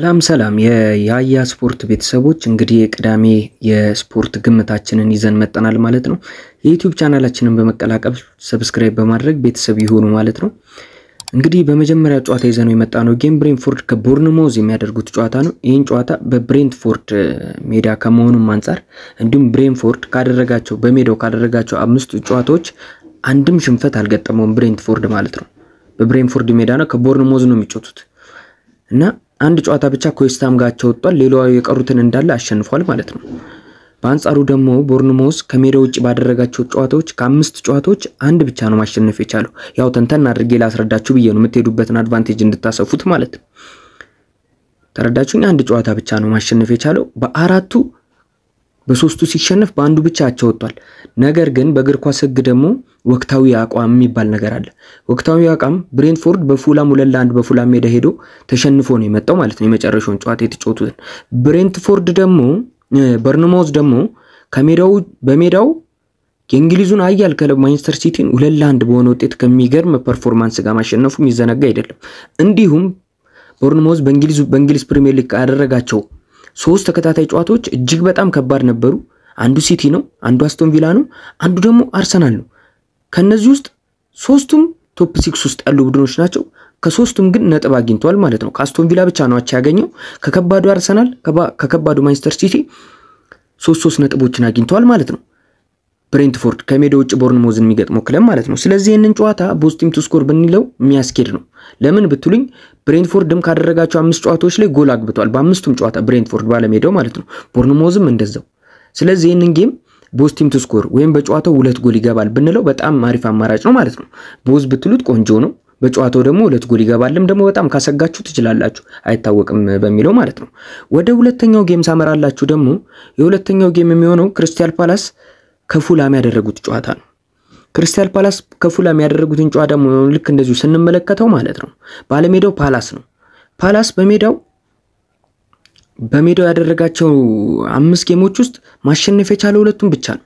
ሰላም ሰላም የያያ ስፖርት ቤተሰቦች እንግዲህ የቅዳሜ የስፖርት ግምታችንን ይዘን መጠናል ማለት ነው። የዩቲዩብ ቻናላችንን በመቀላቀል ሰብስክራይብ በማድረግ ቤተሰብ ይሆኑ ማለት ነው። እንግዲህ በመጀመሪያ ጨዋታ ይዘነው የመጣ ነው ጌም ብሬንፎርድ ከቦርንሞዝ የሚያደርጉት ጨዋታ ነው። ይህን ጨዋታ በብሬንትፎርድ ሜዳ ከመሆኑም አንጻር እንዲሁም ብሬንፎርድ ካደረጋቸው በሜዳው ካደረጋቸው አምስቱ ጨዋታዎች አንድም ሽንፈት አልገጠመውም ብሬንትፎርድ ማለት ነው። በብሬንፎርድ ሜዳ ነው ከቦርንሞዝ ነው የሚጮቱት እና አንድ ጨዋታ ብቻ ከዌስትሃም ጋር አቻ ወጥቷል። ሌላው የቀሩትን እንዳለ አሸንፏል ማለት ነው። በአንጻሩ ደግሞ ቦርንሞስ ከሜዳ ውጭ ባደረጋቸው ጨዋታዎች ከአምስት ጨዋታዎች አንድ ብቻ ነው ማሸነፍ የቻለው። ያው ተንተን አድርጌ ላስረዳችሁ ብዬ ነው የምትሄዱበትን አድቫንቴጅ እንድታሰፉት ማለት ነው። ተረዳችሁኝ? አንድ ጨዋታ ብቻ ነው ማሸነፍ የቻለው። በአራቱ በሶስቱ ሲሸነፍ በአንዱ ብቻ አቻ ወጥቷል። ነገር ግን በእግር ኳስ ህግ ደግሞ ወቅታዊ አቋም የሚባል ነገር አለ። ወቅታዊ አቋም ብሬንትፎርድ በፉላም ሁለት ለአንድ በፉላም ሜዳ ሄዶ ተሸንፎ ነው የመጣው ማለት ነው የመጨረሻውን ጨዋታ የተጫወቱትን። ብሬንትፎርድ ደግሞ በርንማውዝ ደግሞ ከሜዳው በሜዳው የእንግሊዙን አያል ክለብ ማንቸስተር ሲቲን ሁለት ለአንድ በሆነ ውጤት ከሚገርም ፐርፎርማንስ ጋር ማሸነፉ የሚዘነጋ አይደለም። እንዲሁም ቦርንሞዝ በእንግሊዝ ፕሪሚየር ሊግ ካደረጋቸው ሶስት ተከታታይ ጨዋታዎች እጅግ በጣም ከባድ ነበሩ። አንዱ ሲቲ ነው፣ አንዱ አስቶን ቪላ ነው፣ አንዱ ደግሞ አርሰናል ነው። ከነዚህ ውስጥ ሶስቱም ቶፕ ሲክስ ውስጥ ያሉ ቡድኖች ናቸው። ከሶስቱም ግን ነጥብ አግኝተዋል ማለት ነው። ከአስቶን ቪላ ብቻ ነው አቻ ያገኘው። ከከባዱ አርሰናል፣ ከከባዱ ማንቸስተር ሲቲ ሶስት ሶስት ነጥቦችን አግኝተዋል ማለት ነው። ብሬንትፎርድ ከሜዳ ውጭ ቦርንሞዝን የሚገጥመው ክለብ ማለት ነው። ስለዚህ ይህንን ጨዋታ ቦስቲም ቱ ስኮር ብንለው የሚያስኬድ ነው። ለምን ብትሉኝ ብሬንትፎርድም ካደረጋቸው አምስት ጨዋታዎች ላይ ጎል አግብቷል። በአምስቱም ጨዋታ ብሬንትፎርድ ባለሜዳው ማለት ነው። ቦርንሞዝም እንደዛው። ስለዚህ ይህንን ጌም ቦስቲም ቱ ስኮር ወይም በጨዋታው ሁለት ጎል ይገባል ብንለው በጣም አሪፍ አማራጭ ነው ማለት ነው። ቦዝ ብትሉት ቆንጆ ነው። በጨዋታው ደግሞ ሁለት ጎል ይገባልም ደግሞ በጣም ካሰጋችሁ ትችላላችሁ፣ አይታወቅም በሚለው ማለት ነው። ወደ ሁለተኛው ጌም ሳመራላችሁ ደግሞ የሁለተኛው ጌም የሚሆነው ክርስቲያል ፓላስ ከፉላም ያደረጉት ጨዋታ ነው። ክሪስታል ፓላስ ከፉላም ያደረጉትን ጨዋታ መሆኑን ልክ እንደዚሁ ስንመለከተው ማለት ነው ባለሜዳው ፓላስ ነው። ፓላስ በሜዳው በሜዳው ያደረጋቸው አምስት ጌሞች ውስጥ ማሸነፍ የቻለው ሁለቱን ብቻ ነው።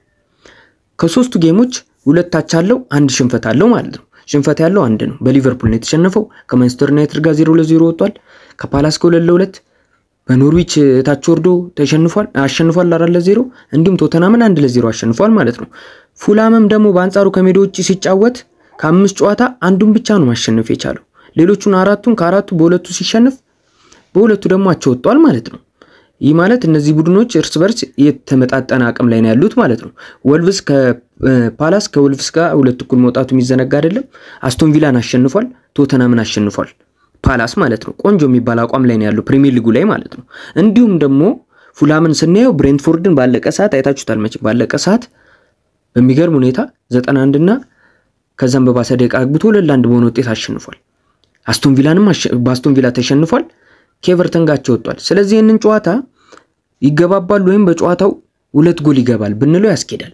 ከሶስቱ ጌሞች ሁለታች አለው አንድ ሽንፈት አለው ማለት ነው። ሽንፈት ያለው አንድ ነው። በሊቨርፑል ነው የተሸነፈው። ከማንቸስተር ዩናይትድ ጋር 0 ለ0 ወጥቷል። ከፓላስ ከሁለት ለሁለት በኖርዊች ታች ወርዶ ተሸንፏል አሸንፏል አራት ለዜሮ እንዲሁም ቶተናምን አንድ ለዜሮ አሸንፏል ማለት ነው። ፉላምም ደግሞ በአንጻሩ ከሜዳ ውጭ ሲጫወት ከአምስት ጨዋታ አንዱን ብቻ ነው ማሸነፍ የቻለው። ሌሎቹን አራቱን ከአራቱ በሁለቱ ሲሸነፍ በሁለቱ ደግሞ አቻ ወጥቷል ማለት ነው። ይህ ማለት እነዚህ ቡድኖች እርስ በርስ የተመጣጠነ አቅም ላይ ነው ያሉት ማለት ነው። ወልቭስ ከፓላስ ከወልቭስ ጋር ሁለት እኩል መውጣቱ የሚዘነጋ አይደለም። አስቶንቪላን አሸንፏል፣ ቶተናምን አሸንፏል። ፓላስ ማለት ነው። ቆንጆ የሚባል አቋም ላይ ነው ያለው ፕሪሚየር ሊጉ ላይ ማለት ነው። እንዲሁም ደግሞ ፉላምን ስናየው ብሬንትፎርድን ባለቀ ሰዓት አይታችሁታል መቼ ባለቀ ሰዓት በሚገርም ሁኔታ 91 እና ከዛም በባሰ ደቂቃ አግብቶ ሁለት ለአንድ በሆነ ውጤት አሸንፏል። አስቶን ቪላንም በአስቶን ቪላ ተሸንፏል። ኬቨርተን ጋቸው ወጥቷል። ስለዚህ ይህንን ጨዋታ ይገባባል ወይም በጨዋታው ሁለት ጎል ይገባል ብንለው ያስኬዳል።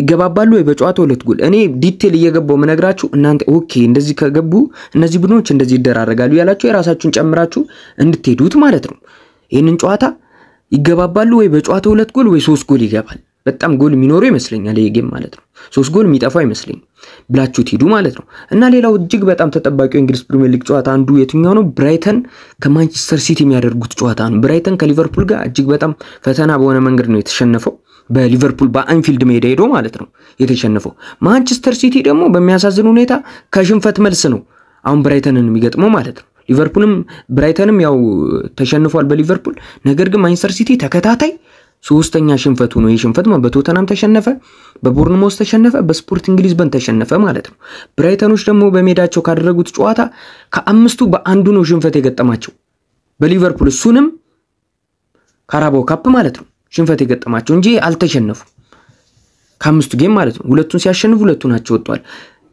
ይገባባሉ ወይ በጨዋታ ሁለት ጎል? እኔ ዲቴል እየገባው ምነግራችሁ እናንተ ኦኬ፣ እንደዚህ ከገቡ እነዚህ ቡድኖች እንደዚህ ይደራረጋሉ ያላችሁ የራሳችሁን ጨምራችሁ እንድትሄዱት ማለት ነው። ይህንን ጨዋታ ይገባባሉ ወይ በጨዋታ ሁለት ጎል ወይ ሶስት ጎል ይገባል። በጣም ጎል የሚኖረው ይመስለኛል ይሄ ጌም ማለት ነው። ሶስት ጎል የሚጠፋው አይመስለኝ ብላችሁት ትሄዱ ማለት ነው። እና ሌላው እጅግ በጣም ተጠባቂው የእንግሊዝ ፕሪሚየር ሊግ ጨዋታ አንዱ የትኛው ነው? ብራይተን ከማንቸስተር ሲቲ የሚያደርጉት ጨዋታ ነው። ብራይተን ከሊቨርፑል ጋር እጅግ በጣም ፈተና በሆነ መንገድ ነው የተሸነፈው። በሊቨርፑል በአንፊልድ ሜዳ ሄዶ ማለት ነው የተሸነፈው። ማንቸስተር ሲቲ ደግሞ በሚያሳዝን ሁኔታ ከሽንፈት መልስ ነው አሁን ብራይተንን የሚገጥመው ማለት ነው። ሊቨርፑልም ብራይተንም ያው ተሸንፏል በሊቨርፑል ነገር ግን ማንቸስተር ሲቲ ተከታታይ ሶስተኛ ሽንፈቱ ነው። ይህ ሽንፈት በቶተናም ተሸነፈ፣ በቦርንሞስ ተሸነፈ፣ በስፖርቲንግ ሊዝበን ተሸነፈ ማለት ነው። ብራይተኖች ደግሞ በሜዳቸው ካደረጉት ጨዋታ ከአምስቱ በአንዱ ነው ሽንፈት የገጠማቸው በሊቨርፑል እሱንም ካራባው ካፕ ማለት ነው። ሽንፈት የገጠማቸው እንጂ አልተሸነፉም። ከአምስቱ ጌም ማለት ነው። ሁለቱን ሲያሸንፉ ሁለቱ ናቸው ወጥቷል።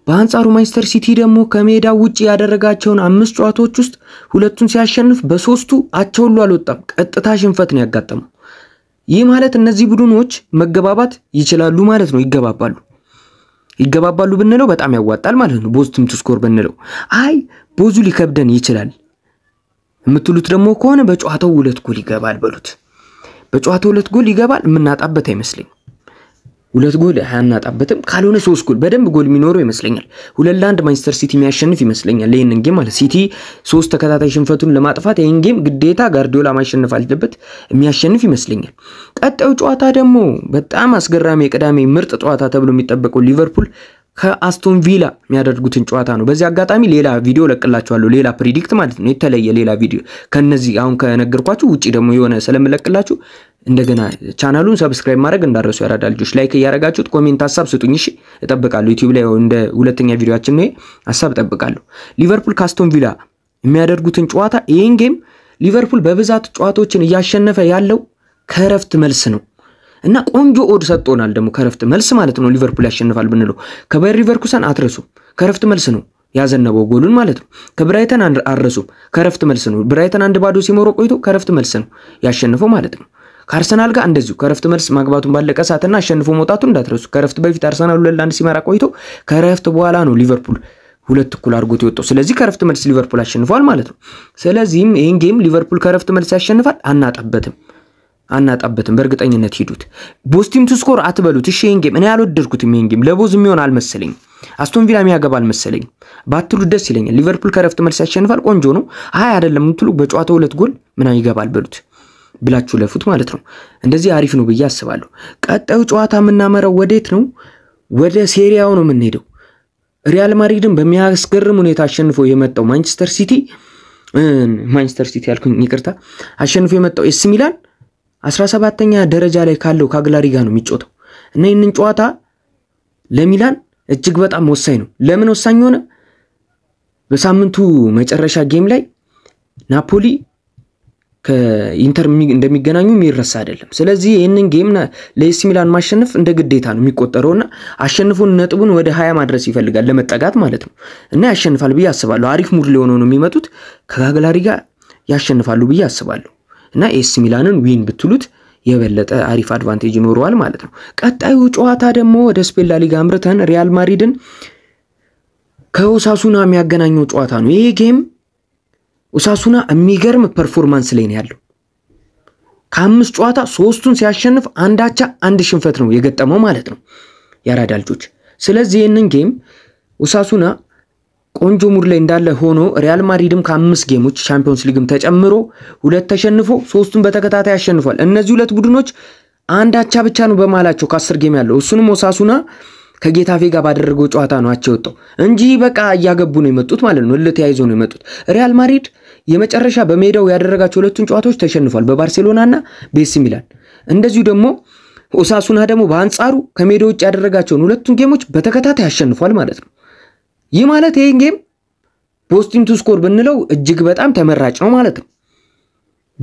በአንጻሩ ማንቸስተር ሲቲ ደግሞ ከሜዳ ውጭ ያደረጋቸውን አምስት ጨዋታዎች ውስጥ ሁለቱን ሲያሸንፍ በሶስቱ አቸውሉ አልወጣም። ቀጥታ ሽንፈት ነው ያጋጠመው። ይህ ማለት እነዚህ ቡድኖች መገባባት ይችላሉ ማለት ነው። ይገባባሉ ይገባባሉ ብንለው በጣም ያዋጣል ማለት ነው። ቦዝ ትምቱ ስኮር ብንለው አይ ቦዙ ሊከብደን ይችላል የምትሉት ደግሞ ከሆነ በጨዋታው ሁለት ጎል ይገባል በሉት። በጨዋታ ሁለት ጎል ይገባል የምናጣበት አይመስለኝም። ሁለት ጎል አናጣበትም። ካልሆነ ሶስት ጎል በደንብ ጎል የሚኖረው ይመስለኛል። ሁለት ለአንድ ማንቸስተር ሲቲ የሚያሸንፍ ይመስለኛል። ይህንን ጌም ማለት ሲቲ ሶስት ተከታታይ ሽንፈቱን ለማጥፋት ይህን ጌም ግዴታ ጋርዲዮላ ማሸነፍ አለበት። የሚያሸንፍ ይመስለኛል። ቀጣዩ ጨዋታ ደግሞ በጣም አስገራሚ የቅዳሜ ምርጥ ጨዋታ ተብሎ የሚጠበቀው ሊቨርፑል ከአስቶን ቪላ የሚያደርጉትን ጨዋታ ነው። በዚህ አጋጣሚ ሌላ ቪዲዮ ለቅላችኋለሁ። ሌላ ፕሪዲክት ማለት ነው፣ የተለየ ሌላ ቪዲዮ ከነዚህ አሁን ከነገርኳችሁ ውጭ ደግሞ የሆነ ስለምለቅላችሁ እንደገና ቻናሉን ሰብስክራይብ ማድረግ እንዳረሱ ያራዳ ልጆች ላይክ እያረጋችሁት ኮሜንት ሀሳብ ስጡኝ። እሺ እጠብቃለሁ። ዩቲዩብ ላይ እንደ ሁለተኛ ቪዲዮችን ነው ሀሳብ እጠብቃለሁ። ሊቨርፑል ከአስቶን ቪላ የሚያደርጉትን ጨዋታ ይህን ጌም ሊቨርፑል በብዛት ጨዋታዎችን እያሸነፈ ያለው ከእረፍት መልስ ነው። እና ቆንጆ ኦድ ሰጥቶናል ደግሞ ከረፍት መልስ ማለት ነው። ሊቨርፑል ያሸንፋል ብንለው ከባየር ሊቨርኩሰን አትረሱ ከረፍት መልስ ነው ያዘነበው ጎሉን ማለት ነው። ከብራይተን አረሱ ከረፍት መልስ ነው። ብራይተን አንድ ባዶ ሲመሮ ቆይቶ ከረፍት መልስ ነው ያሸንፈው ማለት ነው። ከአርሰናል ጋር እንደዚሁ ከረፍት መልስ ማግባቱን ባለቀ ሰዓትና አሸንፎ መውጣቱ እንዳትረሱ። ከረፍት በፊት አርሰናል ሁለት ለአንድ ሲመራ ቆይቶ ከረፍት በኋላ ነው ሊቨርፑል ሁለት እኩል አድርጎት የወጣው። ስለዚህ ከረፍት መልስ ሊቨርፑል አሸንፏል ማለት ነው። ስለዚህም ይህን ጌም ሊቨርፑል ከረፍት መልስ ያሸንፋል አናጠበትም። አናጣበትም። በእርግጠኝነት ሂዱት። ቦስቲም ትስኮር አትበሉት። እሺ ይሄን ጌም እኔ አልወደድኩትም። ይሄን ጌም ለቦዝ የሚሆን አልመሰለኝ። አስቶን ቪላ የሚያገባ አልመሰለኝ። ባትሉ ደስ ይለኛል። ሊቨርፑል ከረፍት መልስ ያሸንፋል። ቆንጆ ነው። አይ አይደለም የምትሉ በጨዋታ ሁለት ጎል ምና ይገባል በሉት ብላችሁ ለፉት ማለት ነው። እንደዚህ አሪፍ ነው ብዬ አስባለሁ። ቀጣዩ ጨዋታ የምናመረው ወዴት ነው? ወደ ሴሪያው ነው የምንሄደው። ሪያል ማድሪድን በሚያስገርም ሁኔታ አሸንፎ የመጣው ማንቸስተር ሲቲ ማንቸስተር ሲቲ ያልኩኝ ይቅርታ፣ አሸንፎ የመጣው ኤስ ሚላን 17ኛ ደረጃ ላይ ካለው ከአግላሪ ጋር ነው የሚጮተው እና ይህንን ጨዋታ ለሚላን እጅግ በጣም ወሳኝ ነው። ለምን ወሳኝ ሆነ? በሳምንቱ መጨረሻ ጌም ላይ ናፖሊ ከኢንተር እንደሚገናኙ የሚረሳ አይደለም። ስለዚህ ይህንን ጌም ለኤሲ ሚላን ማሸነፍ እንደ ግዴታ ነው የሚቆጠረውና አሸንፉን ነጥቡን ወደ ሀያ ማድረስ ይፈልጋል ለመጠጋት ማለት ነው እና ያሸንፋል ብዬ አስባለሁ። አሪፍ ሙድ ሊሆነው ነው የሚመጡት ከካግላሪ ጋር ያሸንፋሉ ብዬ አስባለሁ። እና ኤስ ሚላንን ዊን ብትሉት የበለጠ አሪፍ አድቫንቴጅ ይኖረዋል ማለት ነው። ቀጣዩ ጨዋታ ደግሞ ወደ ስፔን ላሊጋ አምርተን ሪያል ማድሪድን ከኦሳሱና የሚያገናኘው ጨዋታ ነው። ይሄ ጌም ኦሳሱና የሚገርም ፐርፎርማንስ ላይ ነው ያለው። ከአምስት ጨዋታ ሶስቱን ሲያሸንፍ አንዳቻ አንድ ሽንፈት ነው የገጠመው ማለት ነው የአራዳ ልጆች። ስለዚህ ይህንን ጌም ኦሳሱና ቆንጆ ሙድ ላይ እንዳለ ሆኖ ሪያል ማድሪድም ከአምስት ጌሞች ቻምፒዮንስ ሊግም ተጨምሮ ሁለት ተሸንፎ ሶስቱን በተከታታይ አሸንፏል። እነዚህ ሁለት ቡድኖች አንድ አቻ ብቻ ነው በማላቸው ከአስር ጌም ያለው እሱንም ኦሳሱና ከጌታፌ ጋር ባደረገው ጨዋታ ነው አቻ የወጣው እንጂ በቃ እያገቡ ነው የመጡት ማለት ነው። እልህ ተያይዞ ነው የመጡት። ሪያል ማድሪድ የመጨረሻ በሜዳው ያደረጋቸው ሁለቱን ጨዋታዎች ተሸንፏል፣ በባርሴሎናና ቤስ ሚላን እንደዚሁ ደግሞ ኦሳሱና ደግሞ በአንጻሩ ከሜዳ ውጭ ያደረጋቸውን ሁለቱን ጌሞች በተከታታይ አሸንፏል ማለት ነው። ይህ ማለት ይህን ጌም ቦስቲን ቱ ስኮር ብንለው እጅግ በጣም ተመራጭ ነው ማለት ነው።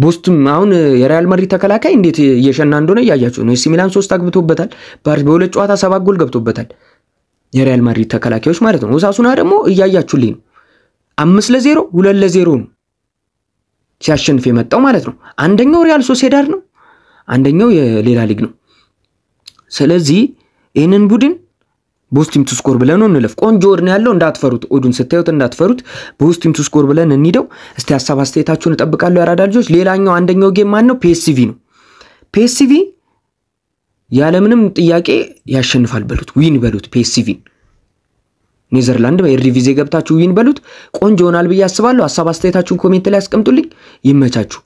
ቦስቱም አሁን የሪያል ማድሪድ ተከላካይ እንዴት እየሸና እንደሆነ እያያችሁ ነው። ኤሲ ሚላን ሶስት አግብቶበታል። በሁለት ጨዋታ ሰባት ጎል ገብቶበታል። የሪያል ማድሪድ ተከላካዮች ማለት ነው። ኦሳሱና ደግሞ እያያችሁልኝ ነው። አምስት ለዜሮ ሁለት ለዜሮ ነው ሲያሸንፍ የመጣው ማለት ነው። አንደኛው ሪያል ሶሴዳድ ነው፣ አንደኛው የሌላ ሊግ ነው። ስለዚህ ይህንን ቡድን ቦስቲም ቱስኮር ስኮር ብለን እንለፍ። ቆንጆ ወድ ነው ያለው፣ እንዳትፈሩት። ኦዱን ስታዩት እንዳትፈሩት። ቦስቲም ቱስኮር ብለን እንሂደው። እስቲ ሀሳብ አስተያየታችሁን እጠብቃለሁ ያራዳ ልጆች። ሌላኛው አንደኛው ጌም ማን ነው? ፒኤስቪ ነው። ፒኤስቪ ያለምንም ጥያቄ ያሸንፋል በሉት፣ ዊን በሉት ፒኤስቪን። ኔዘርላንድ በኤርዲቪዜ ገብታችሁ ዊን በሉት። ቆንጆ ይሆናል ብዬ አስባለሁ። ሀሳብ አስተያየታችሁን ኮሜንት ላይ አስቀምጡልኝ። ይመቻችሁ።